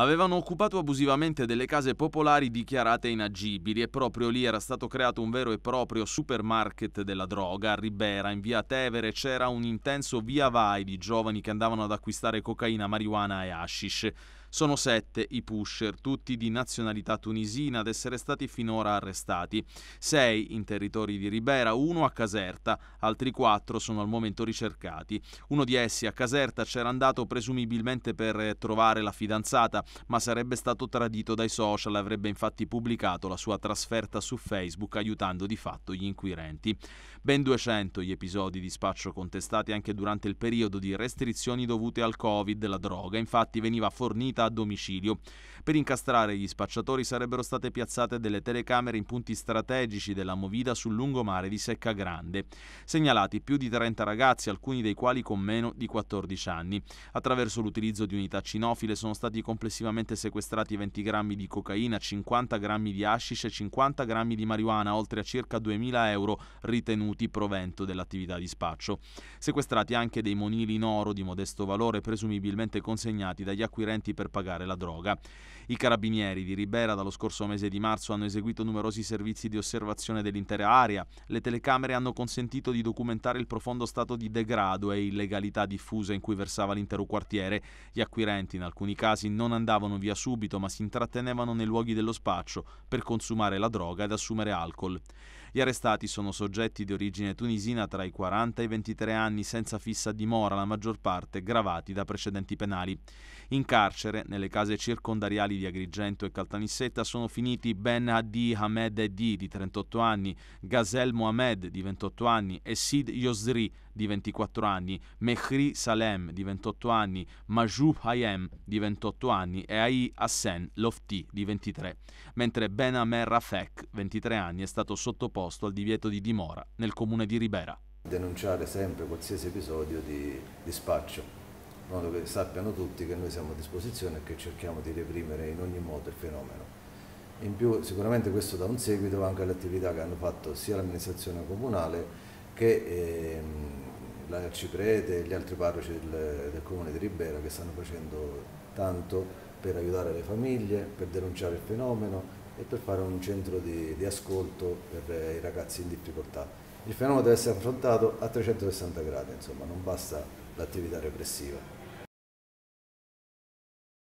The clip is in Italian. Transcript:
avevano occupato abusivamente delle case popolari dichiarate inagibili e proprio lì era stato creato un vero e proprio supermarket della droga. A Ribera, in via Tevere, c'era un intenso via vai di giovani che andavano ad acquistare cocaina, marijuana e hashish. Sono sette i pusher, tutti di nazionalità tunisina, ad essere stati finora arrestati. Sei in territori di Ribera, uno a Caserta, altri quattro sono al momento ricercati. Uno di essi a Caserta c'era andato presumibilmente per trovare la fidanzata, ma sarebbe stato tradito dai social, avrebbe infatti pubblicato la sua trasferta su Facebook aiutando di fatto gli inquirenti. Ben 200 gli episodi di spaccio contestati anche durante il periodo di restrizioni dovute al Covid, la droga infatti veniva fornita vendita a domicilio. Per incastrare gli spacciatori sarebbero state piazzate delle telecamere in punti strategici della movida sul lungomare di Secca Grande. Segnalati più di 30 ragazzi, alcuni dei quali con meno di 14 anni. Attraverso l'utilizzo di unità cinofile sono stati complessivamente sequestrati 20 grammi di cocaina, 50 grammi di hashish e 50 grammi di marijuana, oltre a circa 2.000 euro ritenuti provento dell'attività di spaccio. Sequestrati anche dei monili in oro di modesto valore, presumibilmente consegnati dagli acquirenti per pagare la droga. I carabinieri di Ribera dallo scorso mese di marzo hanno eseguito numerosi servizi di osservazione dell'intera area. Le telecamere hanno consentito di documentare il profondo stato di degrado e illegalità diffusa in cui versava l'intero quartiere. Gli acquirenti in alcuni casi non andavano via subito, ma si intrattenevano nei luoghi dello spaccio per consumare la droga ed assumere alcol. Gli arrestati sono soggetti di origine tunisina tra i 40 e i 23 anni senza fissa dimora, la maggior parte gravati da precedenti penali. In carcere nelle case circondariali di Agrigento e Caltanissetta sono finiti Ben Hadi Hamed Edi di 38 anni, Gazel Mohamed di 28 anni e Sid Yosri di 24 anni, Mehri Salem di 28 anni, Majub Hayem di 28 anni e Ai Hassan Lofti di 23, mentre Ben Amer Rafek, 23 anni, è stato sottoposto al divieto di dimora nel comune di Ribera. Denunciare sempre qualsiasi episodio di, di spaccio in modo che sappiano tutti che noi siamo a disposizione e che cerchiamo di reprimere in ogni modo il fenomeno. In più sicuramente questo dà un seguito anche alle attività che hanno fatto sia l'amministrazione comunale che ehm, l'arciprete e gli altri parroci del, del comune di Ribera che stanno facendo tanto per aiutare le famiglie, per denunciare il fenomeno e per fare un centro di, di ascolto per eh, i ragazzi in difficoltà. Il fenomeno deve essere affrontato a 360 gradi, insomma, non basta l'attività repressiva.